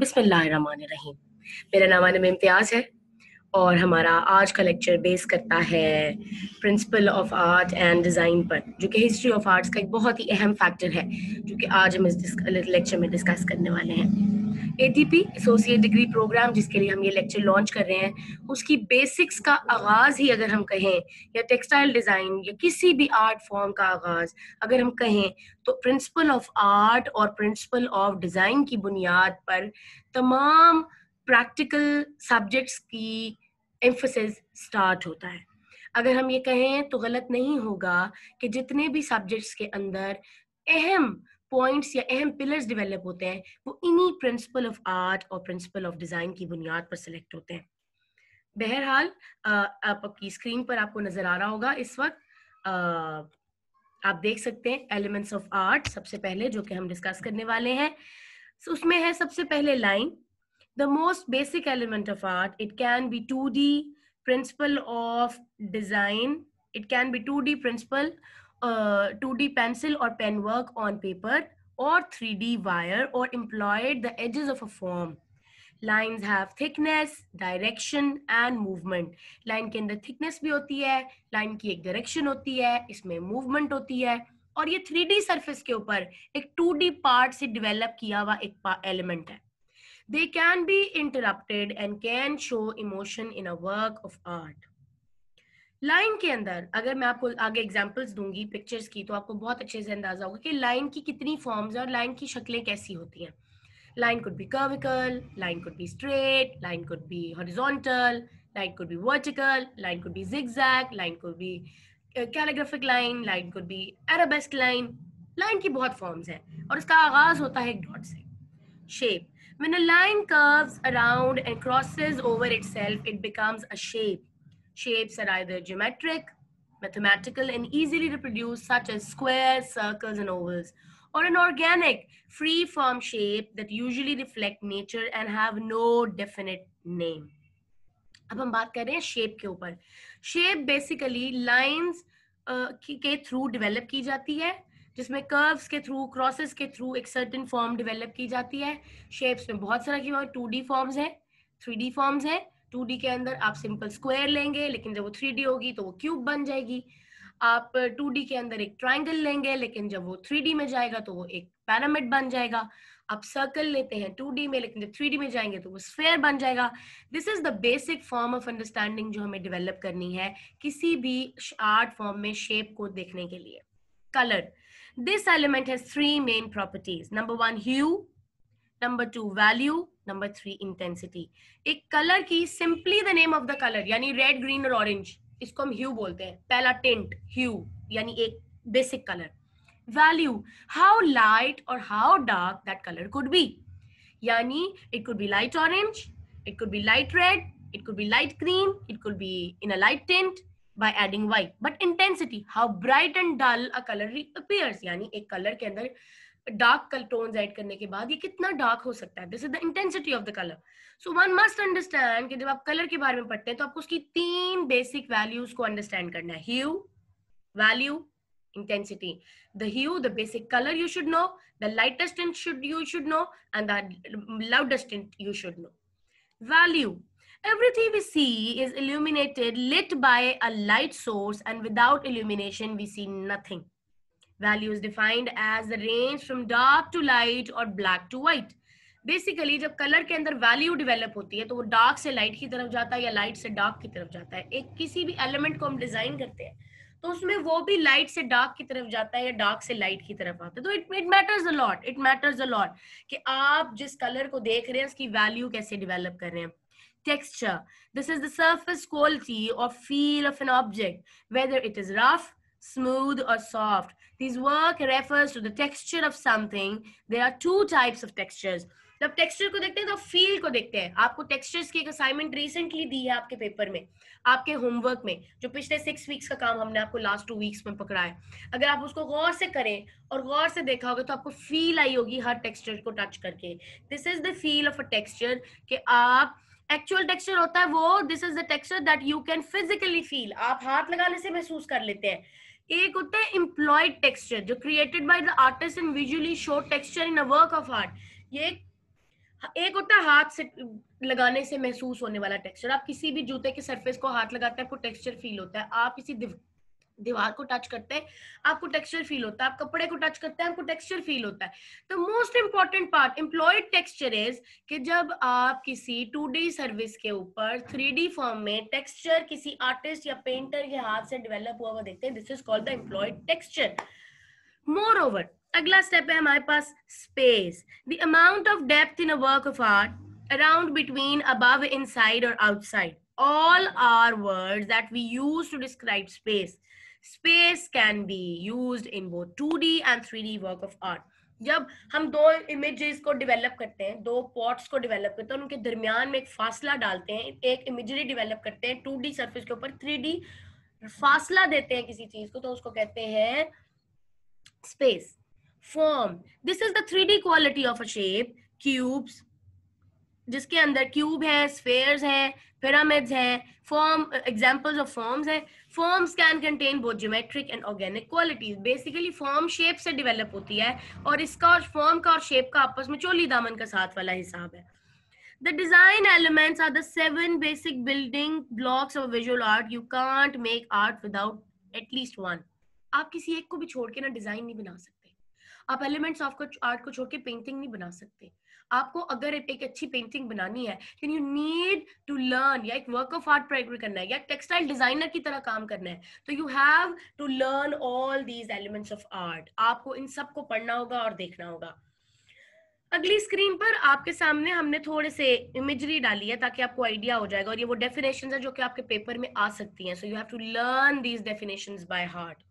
बिस्मिल्लाहिर्रहमानिर्रहीम मेरा नाम आनम इम्तियाज़ है और हमारा आज का लेक्चर बेस करता है principle of art and design पर जो कि हिस्ट्री ऑफ आर्ट्स का एक बहुत ही अहम फैक्टर है जो कि आज हम इस लेक्चर में डिस्कस करने वाले हैं एटीपी एसोसिएट डिग्री प्रोग्राम जिसके लिए हम ये लेक्चर लॉन्च कर रहे हैं उसकी बेसिक्स का आगाज ही अगर हम कहें या टेक्सटाइल डिजाइन या किसी भी आर्ट फॉर्म का आगाज अगर हम कहें तो प्रिंसिपल ऑफ आर्ट और प्रिंसिपल ऑफ डिजाइन की बुनियाद पर तमाम प्रैक्टिकल सब्जेक्ट्स की एम्फोसिस स्टार्ट होता है अगर हम ये कहें तो गलत नहीं होगा कि जितने भी सब्जेक्ट्स के अंदर अहम पॉइंट्स या अहम पिलर्स डेवलप होते हैं वो इन्हीं प्रिंसिपल ऑफ आर्ट और प्रिंसिपल ऑफ डिज़ाइन की बुनियाद पर सिलेक्ट होते हैं बहरहाल आप आपकी स्क्रीन पर आपको नज़र आ रहा होगा इस वक्त आ, आप देख सकते हैं एलिमेंट्स ऑफ आर्ट सबसे पहले जो कि हम डिस्कस करने वाले हैं so, उसमें है सबसे पहले line the most basic element of art it can be two D principle of design it can be two D principle two D pencil और पेन वर्क ऑन पेपर और थ्री डी वायर और employed the edges of a form lines have thickness direction and movement line के अंदर thickness भी होती है line की एक डायरेक्शन होती है इसमें मूवमेंट होती है और ये थ्री डी सर्फेस के ऊपर एक टू डी पार्ट से डिवेलप किया हुआ एक एलिमेंट है they can be interrupted and can show emotion in a work of art line के अंदर अगर मैं आपको आगे एग्जाम्पल्स दूंगी पिक्चर्स की तो आपको बहुत अच्छे से अंदाजा होगा कि लाइन की कितनी फॉर्म्स और लाइन की शक्लें कैसी होती हैं line could be curvical line could be straight line could be horizontal line could be vertical line could be zigzag line could be calligraphic line line could be arabesque line line की बहुत forms हैं और इसका आगाज होता है एक dot से shape When a line curves around and crosses over itself, it becomes a shape. Shapes are either geometric, mathematical, and easily reproduced, such as squares, circles, and ovals, or an organic, free form shape that usually reflect nature and have no definite name. अब हम बात कर रहे हैं shape के ऊपर shape basically lines के through develop की जाती है जिसमें कर्व्स के थ्रू क्रॉसेस के थ्रू एक सर्टेन फॉर्म डेवलप की जाती है शेप्स में बहुत सारा की टू डी फॉर्म्स हैं थ्री डी फॉर्म्स हैं टू के अंदर आप सिंपल स्क्वायर लेंगे लेकिन जब वो थ्री होगी तो वो क्यूब बन जाएगी आप टू के अंदर एक ट्राइंगल लेंगे लेकिन जब वो थ्री में जाएगा तो वो एक पैरामिड बन जाएगा आप सर्कल लेते हैं टू में लेकिन जब थ्री में जाएंगे तो वो स्फेयर बन जाएगा this is the basic form of understanding जो हमें डेवलप करनी है किसी भी आर्ट फॉर्म में शेप को देखने के लिए colour this element has three main properties number one hue number two value number three intensity एक कलर की simply the name of the colour यानी रेड ग्रीन और ऑरेंज इसको हम ह्यू बोलते हैं पहला टेंट ह्यू यानी एक basic colour value how light और how dark that colour could be यानी it could be light orange it could be light red it could be light green it could be in a light tint by adding white but intensity how bright and dull a color appears यानी एक color के अंदर dark कल tone add करने के बाद ये कितना डार्क हो सकता है this is the intensity of the colour so one must understand जब आप कलर के बारे में पढ़ते हैं तो आपको उसकी तीन बेसिक वैल्यूज को अंडरस्टैंड करना है hue value intensity the hue the basic colour you should know the lightest tint should you should know and loudest tint you should know value everything we see is illuminated lit by a light source and without illumination we see nothing value is defined as range from dark to light और black to white basically जब colour के अंदर value develop होती है तो वो dark से light की तरफ जाता है या लाइट से डार्क की तरफ जाता है एक किसी भी एलिमेंट को हम डिजाइन करते हैं तो उसमें वो भी लाइट से डार्क की तरफ जाता है या डार्क से लाइट की तरफ आता है तो it it matters a lot it matters a lot कि आप जिस कलर को देख रहे हैं उसकी वैल्यू कैसे डिवेलप कर रहे हैं texture this is the surface quality of feel of an object whether it is rough smooth और soft This work refers to the texture of something. There are two types of textures. जब texture को देखते हैं तो feel को देखते हैं आपको टेक्सचर्स की एक असाइनमेंट रिसेंटली दी है आपके पेपर में आपके होमवर्क में जो पिछले सिक्स वीक्स का काम हमने आपको लास्ट टू वीक्स में पकड़ा है अगर आप उसको गौर से करें और गौर से देखा होगा तो आपको फील आई होगी हर टेक्सचर को टच करके this is the feel of a texture कि आप एक्चुअल टेक्सचर होता है वो this is the texture that you can physically feel आप हाथ लगाने से महसूस कर लेते हैं एक होता है इम्प्लॉयड टेक्सचर जो created by the artist and visually show texture in a work of art ये एक होता है हाथ से लगाने से महसूस होने वाला टेक्सचर आप किसी भी जूते के सरफेस को हाथ लगाते हैं आपको टेक्सचर फील होता है आप किसी दीवार को टच करते हैं आपको टेक्सचर फील होता है आप कपड़े को टच करते हैं आपको टेक्सचर फील होता है तो most important part employed texture is कि जब आप किसी टू सर्विस के ऊपर थ्री फॉर्म में टेक्सचर किसी आर्टिस्ट या पेंटर के हाथ से डिवेलप हुआ हुआ देखते हैं this is called the employed texture moreover अगला स्टेप है हमारे पास space the amount of depth in a work of art around between above inside और outside all are words that we use to describe space space can be used in both 2D and 3D work of art. जब हम दो images को develop करते हैं दो pots को develop करते हैं उनके दरमियान में एक फासला डालते हैं एक इमेजरी डेवलप करते हैं टू डी सर्फिस के ऊपर थ्री डी फासला देते हैं किसी चीज को तो उसको कहते हैं space form this is the three D quality of a shape cubes जिसके अंदर क्यूब है स्फेयर्स हैं पिरामिड्स हैं फॉर्म एग्जांपल्स ऑफ फॉर्म्स हैं forms can contain both geometric and organic qualities basically form shape से डेवलप होती है और इसका और फॉर्म का और शेप का आपस में चोली दामन का साथ वाला हिसाब है the design elements are the seven basic building blocks of visual art you can't make art without at least one आप किसी एक को भी छोड़ के ना डिजाइन नहीं बना सकते आप एलिमेंट्स ऑफ आर्ट को छोड़ के पेंटिंग नहीं बना सकते आपको अगर एक अच्छी पेंटिंग बनानी है then you need to learn या एक वर्क ऑफ आर्ट प्रैक्टिकल करना है या टेक्सटाइल डिजाइनर की तरह काम करना है तो you have to learn all these elements of art आपको इन सबको पढ़ना होगा और देखना होगा अगली स्क्रीन पर आपके सामने हमने थोड़े से इमेजरी डाली है ताकि आपको आइडिया हो जाएगा और ये वो डेफिनेशन है जो कि आपके पेपर में आ सकती हैं so you have to learn these definition by heart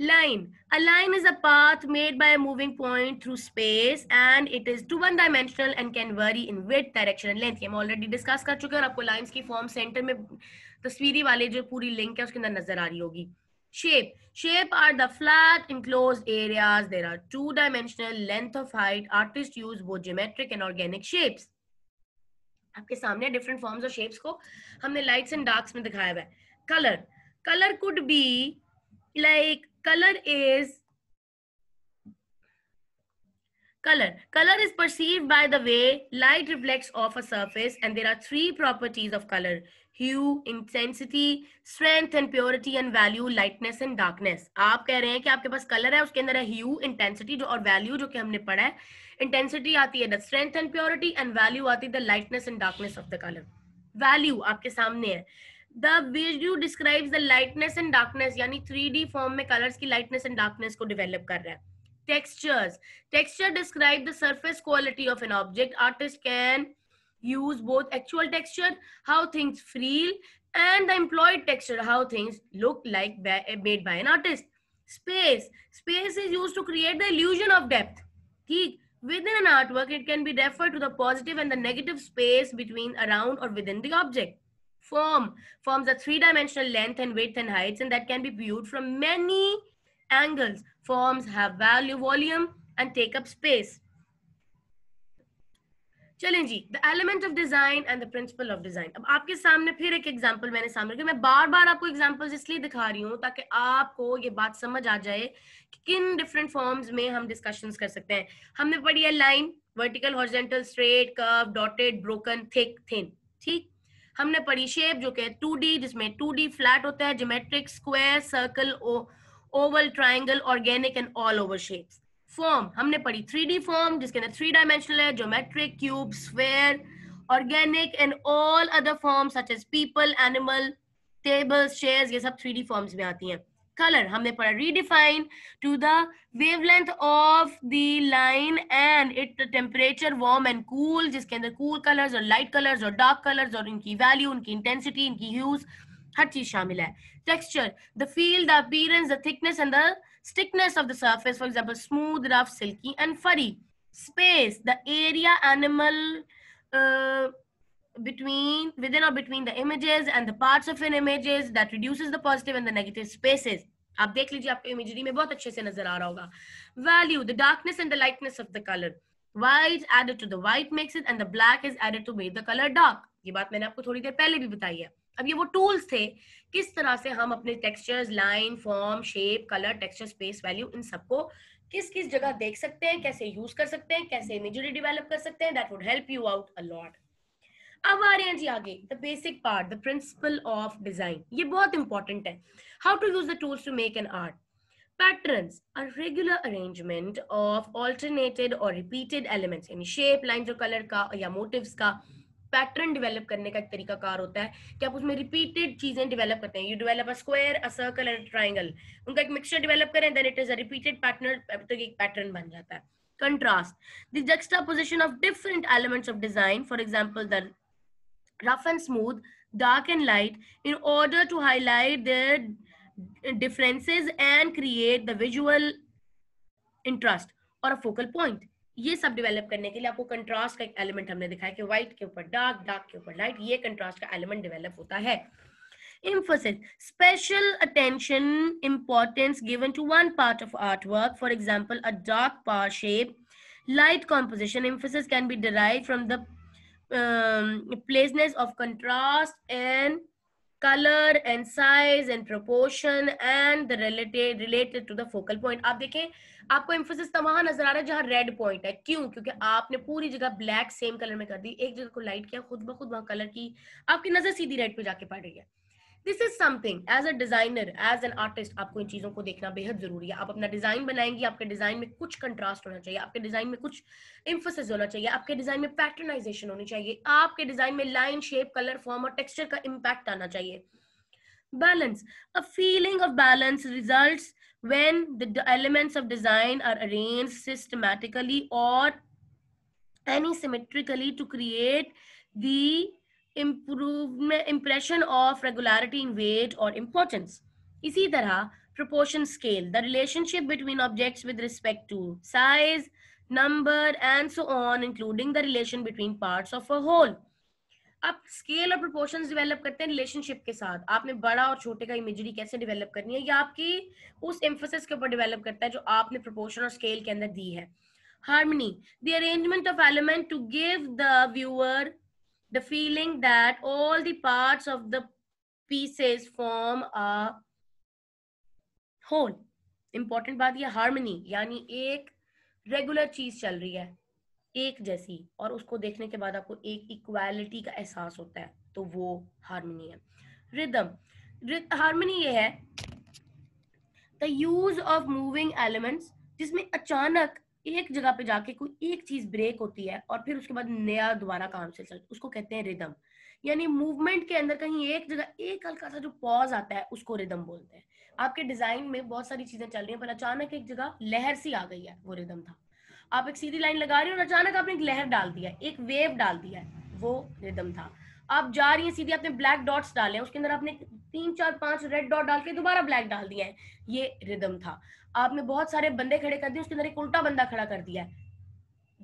Line. A line is a path made by a moving point through space and it is two one dimensional and can vary in width, direction and length. I am already discussed कर चुके हैं और आपको lines की form center में तस्वीरी वाले जो पूरी link है उसके अंदर नजर आ रही होगी shape shape are the flat enclosed areas there are two dimensional length of height artists use both geometric and organic shapes आपके सामने different forms of shapes को हमने lights and darks में दिखाया है color color could be like color is color color is perceived by the way light reflects off a surface and there are three properties of color hue intensity strength and purity and value lightness and darkness आप कह रहे हैं कि आपके पास colour है उसके अंदर है ह्यू इंटेंसिटी जो और वैल्यू जो कि हमने पढ़ा है इंटेंसिटी आती है the strength and purity and value आती है the lightness and darkness of the colour value आपके सामने है the describes the lightness and darkness, yani 3D form में colours की lightness and darkness को develop कर रहा है textures texture describe the surface quality of an object artist can use both actual texture how things feel and the employed texture how things look like eh, made by an artist space space is used to create the illusion of depth Theek. within an artwork it can be referred to the positive and the negative space between around or within the object form forms a three-dimensional length and width and heights and that can be viewed from many angles. Forms have value, volume and take up space. चलें जी the element of design and the principle of design अब आपके सामने फिर एक example मैंने सामने रखी मैं बार बार आपको एग्जांपल्स इसलिए दिखा रही हूँ ताकि आपको ये बात समझ आ जाए कि किन डिफरेंट फॉर्म्स में हम डिस्कशंस कर सकते हैं हमने पढ़ी है line vertical horizontal straight curve dotted broken thick thin ठीक हमने पढ़ी शेप जो कि टू डी जिसमें टू डी फ्लैट होता है geometric square circle oval triangle organic and all over shape form हमने पढ़ी थ्री डी फॉर्म जिसके अंदर थ्री डायमेंशनल है geometric cube square organic and all other form such as people animal tables chairs ये सब three D forms में आती हैं color हमने पढ़ा redefine to the wavelength of the line and it temperature warm and cool जिसके अंदर cool colors और light colors और dark colors और इनकी value उनकी intensity इनकी hues हर चीज शामिल है texture the feel the appearance the thickness and the stickiness of the surface for example smooth rough silky and furry space the area animal uh, between within or between the images and the parts of an images that reduces the positive and the negative spaces आप देख लीजिए आपको imagery में बहुत अच्छे से नजर आ रहा होगा value the darkness and the lightness of the colour white added to the white makes it and the black is added to make the colour dark ये बात मैंने आपको थोड़ी देर पहले भी बताई है अब ये वो टूल्स थे किस तरह से हम अपने textures line form shape colour texture space value इन सबको किस किस जगह देख सकते हैं कैसे यूज कर सकते हैं कैसे इमेजरी डिवेलप कर सकते हैं that would help you out a lot अब आ रहे हैं जी आगे the basic part the principle of design ये बहुत इंपॉर्टेंट है how to use the tools to make an art patterns are regular arrangement of alternated or repeated elements यानी shape lines और color का या motives का पैटर्न डेवलप करने का एक तरीका कार होता है कि आप उसमें रिपीटेड चीजें डेवलप करते हैं you develop a square a circle and triangle उनका एक मिक्सचर डेवलप करें then it is a repeated pattern तो एक पैटर्न बन जाता है contrast the juxtaposition of different elements of design for example the rough and smooth, dark and light in order to highlight their differences and create the visual interest और a focal point. ये सब develop करने के लिए आपको contrast का एक element हमने दिखाया कि व्हाइट के ऊपर डार्क डार्क के ऊपर लाइट ये कंट्रास्ट का एलिमेंट डेवलप होता है emphasis special attention importance given to one part of artwork for example a dark bar shape light composition emphasis can be derived from the placement of contrast and colour and size and proportion and the related related to the focal point आप देखें आपको emphasis वहां नजर आ रहा है जहां red point है क्यों क्योंकि आपने पूरी जगह ब्लैक सेम कलर में कर दी एक जगह को लाइट किया खुद ब खुद वहां कलर की आपकी नजर सीधी रेड पे जाके पड़ रही है this is something as a designer as an artist आपको इन चीजों को देखना बेहद जरूरी है आप अपना डिजाइन बनाएंगे आपके डिजाइन में कुछ कंट्रास्ट होना चाहिए आपके डिजाइन में कुछ इम्फोसिस होना चाहिए आपके डिजाइन में पैटर्नाइजेशन होनी चाहिए आपके डिजाइन में लाइन शेप कलर फॉर्म और टेक्सचर का इम्पैक्ट आना चाहिए balance a feeling of balance result when the elements of design are arrange systematically और asymmetrically to create the improvement impression of regularity in weight or importance इसी तरह proportion scale the relationship between objects with respect to size number and so on including the relation between parts of a whole अब scale और proportions develop करते हैं relationship के साथ आपने बड़ा और छोटे का इमेजरी कैसे डेवलप करनी है या आपकी उस एम्फोसिस के ऊपर डेवलप करता है जो आपने प्रोपोर्शन और स्केल के अंदर दी है harmony the arrangement of element to give the viewer the feeling that all the parts of the pieces form a whole important बात ये हार्मनी यानी एक रेगुलर चीज चल रही है एक जैसी और उसको देखने के बाद आपको एक इक्वालिटी का एहसास होता है तो वो हार्मनी है रिदम हार्मनी ये है the use of moving elements जिसमें अचानक एक जगह पे जाके कोई एक चीज ब्रेक होती है और फिर उसके बाद नया दोबारा काम चल सकता उसको कहते हैं रिदम यानी मूवमेंट के अंदर कहीं एक जगह एक हल्का सा जो पॉज आता है उसको रिदम बोलते हैं आपके डिजाइन में बहुत सारी चीजें चल रही हैं पर अचानक एक जगह लहर सी आ गई है वो रिदम था आप एक सीधी लाइन लगा रहे हो और अचानक आपने एक लहर डाल दिया एक वेव डाल दिया है वो रिदम था आप जा रही हैं सीधे आपने ब्लैक डॉट्स डाले उसके अंदर आपने तीन चार पांच रेड डॉट डाल के दोबारा ब्लैक डाल दिया है ये रिदम था आपने बहुत सारे बंदे खड़े कर दिए उसके अंदर एक उल्टा बंदा खड़ा कर दिया है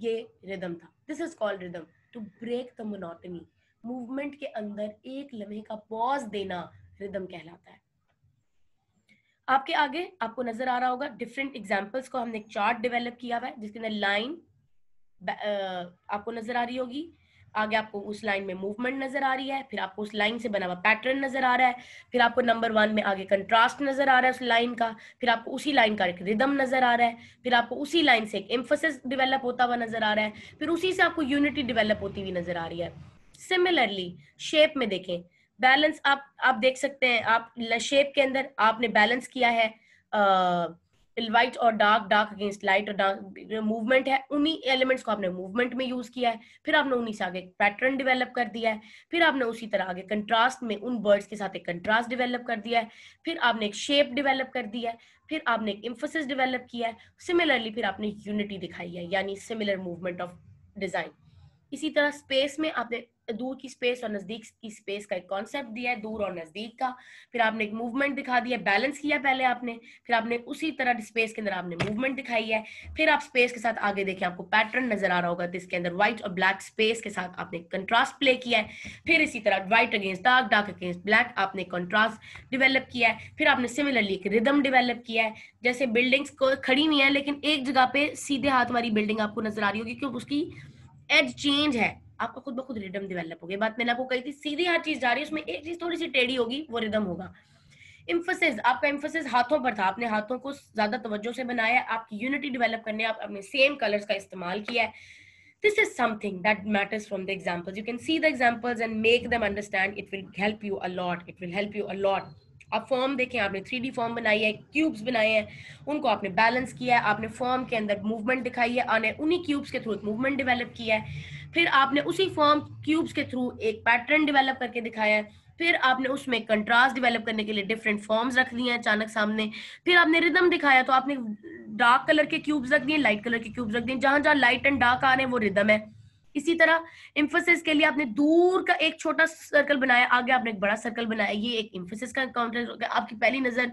ये रिदम था this is called rhythm to break the monotony movement के अंदर एक लम्हे का पॉज देना रिदम कहलाता है आपके आगे आपको नजर आ रहा होगा डिफरेंट एग्जाम्पल्स को हमने एक चार्ट डेवलप किया हुआ है जिसके अंदर लाइन आपको नजर आ रही होगी आगे आपको उस लाइन में मूवमेंट नजर आ रही है फिर आपको उस लाइन से बना हुआ पैटर्न नजर आ रहा है फिर आपको नंबर वन में आगे कंट्रास्ट नजर आ रहा है उस लाइन का फिर आपको उसी लाइन का एक रिदम नजर आ रहा है फिर आपको उसी लाइन से एक एम्फोसिस डिवेलप होता हुआ नजर आ रहा है फिर उसी से आपको यूनिटी डिवेलप होती हुई नजर आ रही है सिमिलरली शेप में देखें बैलेंस आप आप देख सकते हैं आप शेप के अंदर आपने बैलेंस किया है आ, लाइट और डार्क डार्क अगेंस्ट लाइट और डार्क मूवमेंट है उन्हीं एलिमेंट्स को आपने मूवमेंट में यूज किया है फिर आपने उन्हीं से आगे पैटर्न डेवलप कर दिया है फिर आपने उसी तरह आगे कंट्रास्ट में उन वर्ड्स के साथ एक कंट्रास्ट डेवलप कर दिया है फिर आपने एक शेप डेवलप कर दिया है फिर आपने एक इम्फोसिस डिवेलप किया है सिमिलरली फिर आपने यूनिटी दिखाई है यानी सिमिलर मूवमेंट ऑफ डिजाइन इसी तरह स्पेस में आपने दूर की स्पेस और नजदीक की स्पेस का एक कॉन्सेप्ट दिया है दूर और नजदीक का फिर आपने एक मूवमेंट दिखा दिया बैलेंस किया पहले आपने फिर आपने उसी तरह स्पेस के अंदर आपने मूवमेंट दिखाई है फिर आप स्पेस के साथ आगे देखें आपको पैटर्न नजर आ रहा होगा जिसके अंदर व्हाइट और ब्लैक स्पेस के साथ आपने कंट्रास्ट प्ले किया है फिर इसी तरह white against dark dark against black आपने कॉन्ट्रास्ट डिवेलप किया है फिर आपने सिमिलरली एक रिदम डिवेलप किया है जैसे बिल्डिंग्स को खड़ी हुई है लेकिन एक जगह पे सीधे हाथ वाली बिल्डिंग आपको नजर आ रही होगी क्योंकि उसकी एज चेंज है आपका खुद ब खुद रिदम डेवलप हो गया बात मैंने आपको कही थी सीधी हर चीज जा रही है उसमें एक चीज थोड़ी सी टेढ़ी होगी वो रिदम होगा इम्फोसिस आपका इम्फोसिस हाथों पर था आपने हाथों को ज्यादा तवज्जो से बनाया आपकी यूनिटी डेवलप करने आप अपने सेम कलर्स का इस्तेमाल किया है this is something that matters from the examples you can see the examples and make them understand it will help you a lot it will help you a lot आप form देखें आपने थ्री डी फॉर्म बनाई है cubes बनाए हैं उनको आपने balance किया है आपने फॉर्म के अंदर मूवमेंट दिखाई है आने उन्हीं क्यूब्स के थ्रू एक मूवमेंट डेवलप किया है फिर आपने उसी फॉर्म क्यूब्स के थ्रू एक पैटर्न डेवलप करके दिखाया है फिर आपने उसमें कंट्रास्ट डिवेलप करने के लिए डिफरेंट फॉर्म्स रख दिए हैं अचानक सामने फिर आपने रिदम दिखाया तो आपने डार्क कलर के क्यूब्स रख दिए लाइट कलर के क्यूब्स रख दिए जहां जहां लाइट एंड डार्क आ रहे हैं वो रिदम है इसी तरह इम्फोसिस के लिए आपने दूर का एक छोटा सर्कल बनाया आगे आपने एक बड़ा सर्कल बनाया ये एक इम्फोसिस का काउंटर आपकी पहली नजर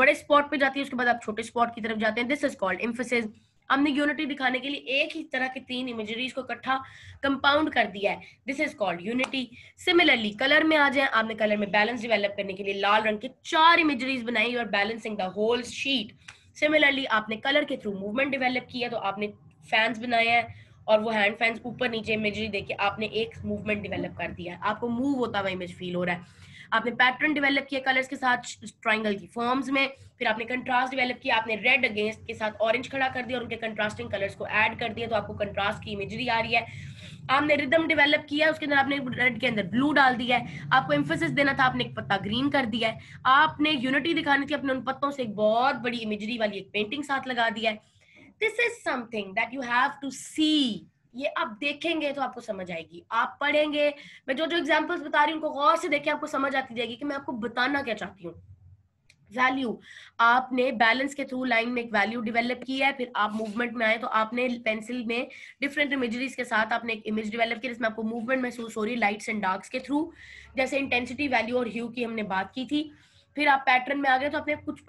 बड़े स्पॉट पे जाती है उसके बाद आप छोटे स्पॉट की तरफ जाते हैं दिस इज कॉल्ड इम्फोसिस हमने यूनिटी दिखाने के लिए एक ही तरह की तीन इमेजरीज को इकट्ठा कंपाउंड कर दिया है this is called unity similarly colour में आ जाए आपने कलर में बैलेंस डिवेलप करने के लिए लाल रंग के चार इमेजरीज बनाई और balancing the whole sheet similarly आपने कलर के थ्रू मूवमेंट डिवेलप किया तो आपने फैंस बनाए हैं और वो हैंड फैंस ऊपर नीचे इमेजरी देके आपने एक मूवमेंट डिवेलप कर दिया है आपको मूव होता हुआ इमेज फील हो रहा है आपने पैटर्न डेवलप किया कलर्स के साथ ट्राइंगल की फॉर्म्स में फिर आपने कंट्रास्ट डेवलप किया आपने रेड अगेंस्ट के साथ ऑरेंज खड़ा कर दिया और उनके कंट्रास्टिंग कलर्स को ऐड कर दिया तो आपको कंट्रास्ट की इमेजरी आ रही है आपने रिदम डेवलप किया उसके अंदर आपने रेड के अंदर ब्लू डाल दिया है आपको इम्फोसिस देना था आपने एक पत्ता ग्रीन कर दिया है आपने यूनिटी दिखानी थी अपने उन पत्तों से एक बहुत बड़ी इमेजरी वाली एक पेंटिंग साथ लगा दिया है this is something that you have to see ये आप देखेंगे तो आपको समझ आएगी आप पढ़ेंगे मैं जो जो एग्जाम्पल्स बता रही हूँ उनको गौर से देखें आपको समझ आती जाएगी कि मैं आपको बताना क्या चाहती हूँ वैल्यू आपने बैलेंस के थ्रू लाइन में एक वैल्यू डेवलप की है फिर आप मूवमेंट में आए तो आपने पेंसिल में डिफरेंट इमेजरीज के साथ आपने एक इमेज डेवलप की जिसमें आपको मूवमेंट महसूस हो रही है लाइट्स एंड डार्क्स के थ्रू जैसे इंटेंसिटी वैल्यू और ह्यू की हमने बात की थी फिर आप पैटर्न में आ गए तो आपने कुछ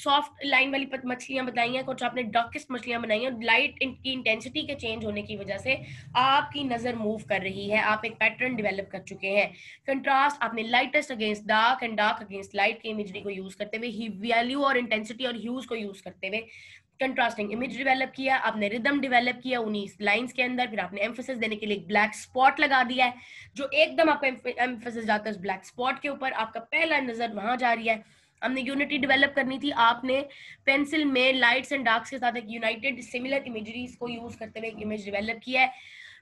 सॉफ्ट लाइन वाली मछलियां बताई हैं कुछ आपने डार्केस्ट मछलियां बनाई हैं लाइट की इंटेंसिटी के चेंज होने की वजह से आपकी नजर मूव कर रही है आप एक पैटर्न डिवेलप कर चुके हैं कंट्रास्ट आपने lightest against dark and dark against light की इमेजरी को यूज करते हुए वैल्यू और इंटेंसिटी और ह्यूज को यूज करते हुए कंट्रास्टिंग इमेज डिवेलप किया आपने रिदम डिवेलप किया उन्हीं लाइंस के अंदर फिर आपने एम्फोसिस देने के लिए एक ब्लैक स्पॉट लगा दिया है जो एकदम आपका एम्फोसिस जाता है उस ब्लैक स्पॉट के ऊपर आपका पहला नजर वहां जा रही है हमने यूनिटी डेवलप करनी थी आपने पेंसिल में लाइट्स एंड डार्क्स के साथ एक यूनाइटेड सिमिलर इमेजरीज को यूज करते हुए एक इमेज डेवलप किया है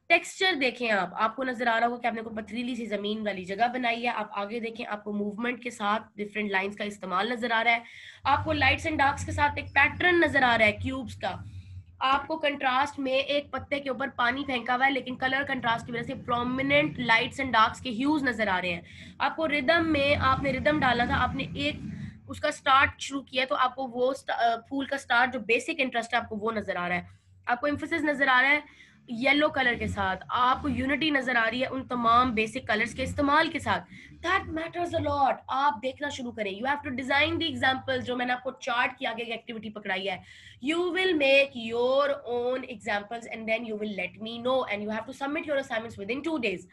टेक्सचर देखें आप आपको नजर आ रहा होगा कि आपने कोई पथरीली सी जमीन वाली जगह बनाई है आप आगे देखें आपको मूवमेंट के साथ डिफरेंट लाइंस का इस्तेमाल नजर आ रहा है आपको लाइट्स एंड डार्क्स के साथ एक पैटर्न नजर आ रहा है क्यूब्स का आपको कंट्रास्ट में एक पत्ते के ऊपर पानी फेंका हुआ है लेकिन कलर कंट्रास्ट की वजह से प्रोमिनेंट लाइट्स एंड डार्क्स के ह्यूज नजर आ रहे हैं आपको रिदम में आपने रिदम डाला था आपने एक उसका स्टार्ट शुरू किया तो आपको वो फूल का स्टार्ट जो बेसिक इंटरेस्ट है आपको वो नजर आ रहा है आपको इम्फोसिस नजर आ रहा है येलो कलर के साथ आपको यूनिटी नजर आ रही है उन तमाम बेसिक कलर्स के इस्तेमाल के साथ दैट मैटर्स अ लॉट आप देखना शुरू करें you have to design the examples जो मैंने आपको चार्ट की आगे की एक्टिविटी पकड़ाई है you will make your own examples and then you will let me know and you have to submit your assignments within two days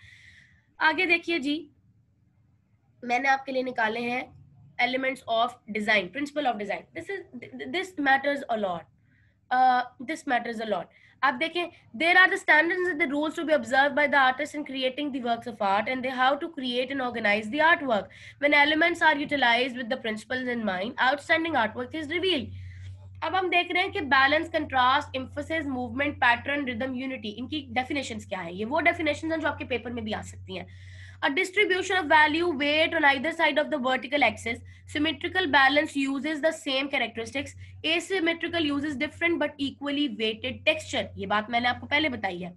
आगे देखिए जी मैंने आपके लिए निकाले हैं elements of design principle of design this is this matters a lot this matters a lot आप देखें there are the standards and the rules to be observe by the artist in creating the works of art and they how to create and organise the art work when elements are utilised with the principles in mind outstanding art work is revealed अब हम देख रहे हैं कि balance contrast emphasis movement pattern rhythm unity इनकी definition क्या है ये वो डेफिनेशन है जो आपके पेपर में भी आ सकती हैं a distribution of value weight on either side of the vertical axis symmetrical balance uses the same characteristics asymmetrical uses different but equally weighted texture ye baat maine aapko pehle batayi hai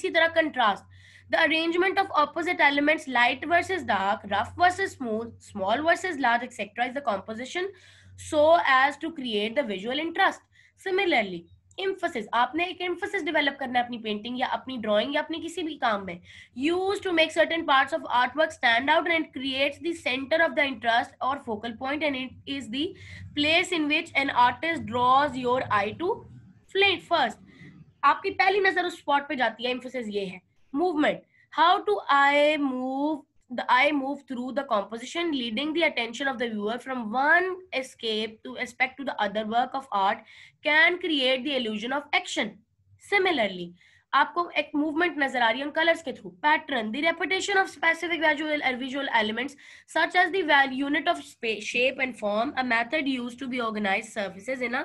isi tarah contrast the arrangement of opposite elements light versus dark rough versus smooth small versus large etc is the composition so as to create the visual interest similarly emphasis आपने एक emphasis develop करना है अपनी painting या अपनी drawing या अपने किसी भी काम में use to make certain parts of art work stand out and create the centre of the interest और focal point and it is the place in which an artist draws your eye to flat first आपकी पहली नजर उस spot पे जाती है emphasis ये है movement how to eye move the eye move through the composition, leading the attention of the viewer from one escape to aspect to the other work of art can create the illusion of action. Similarly, आपको एक movement नजर आ रही है उन colours के through pattern the repetition of specific visual visual elements such as the unit of shape and form a method used to be organise surfaces in a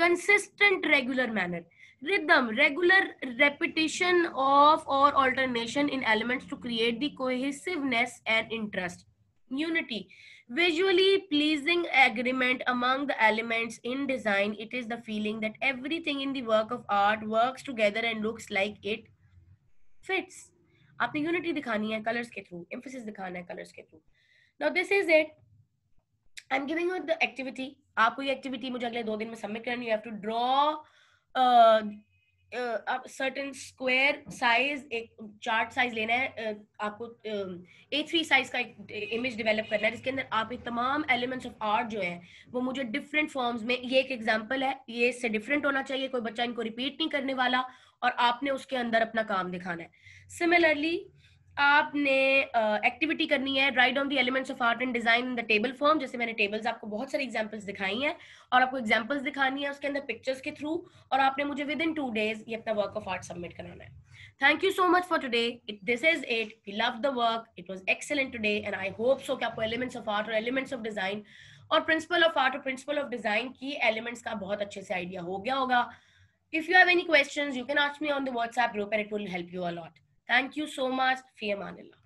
consistent regular manner Rhythm, regular repetition of or alternation in elements to create the cohesiveness and interest. Unity, visually pleasing agreement among the elements in design. It is the feeling that everything in the work of art works together and looks like it fits. आपने unity दिखानी है colours के through emphasis दिखाना है colours के Now this is it. I'm giving you the activity. आपको ये activity मुझे अगले दो दिन में submit करनी You have to draw. Certain square size एक चार्ट साइज लेना है आपको ए थ्री साइज का एक इमेज डेवलप करना है जिसके अंदर आप एक तमाम एलिमेंट्स ऑफ आर्ट जो है वो मुझे डिफरेंट फॉर्म्स में ये एक एग्जांपल है ये इससे डिफरेंट होना चाहिए कोई बच्चा इनको रिपीट नहीं करने वाला और आपने उसके अंदर अपना काम दिखाना है सिमिलरली आपने एक्टिविटी uh, करनी है right on the elements of art and design in the table form जैसे मैंने टेबल्स आपको बहुत सारी एग्जांपल्स दिखाई हैं और आपको एग्जांपल्स दिखानी है उसके अंदर पिक्चर्स के थ्रू और आपने मुझे विद इन टू डेज ये अपना वर्क ऑफ आर्ट सबमिट कराना है thank you so much for today it this is it we love the work it was excellent today and I hope so कि आपको elements of art और elements of design और principle of art और principle of design की elements का बहुत अच्छे से आइडिया हो गया होगा if you have any question you can ask me on the WhatsApp group and it will help you a lot Thank you so much. Fiamanillah.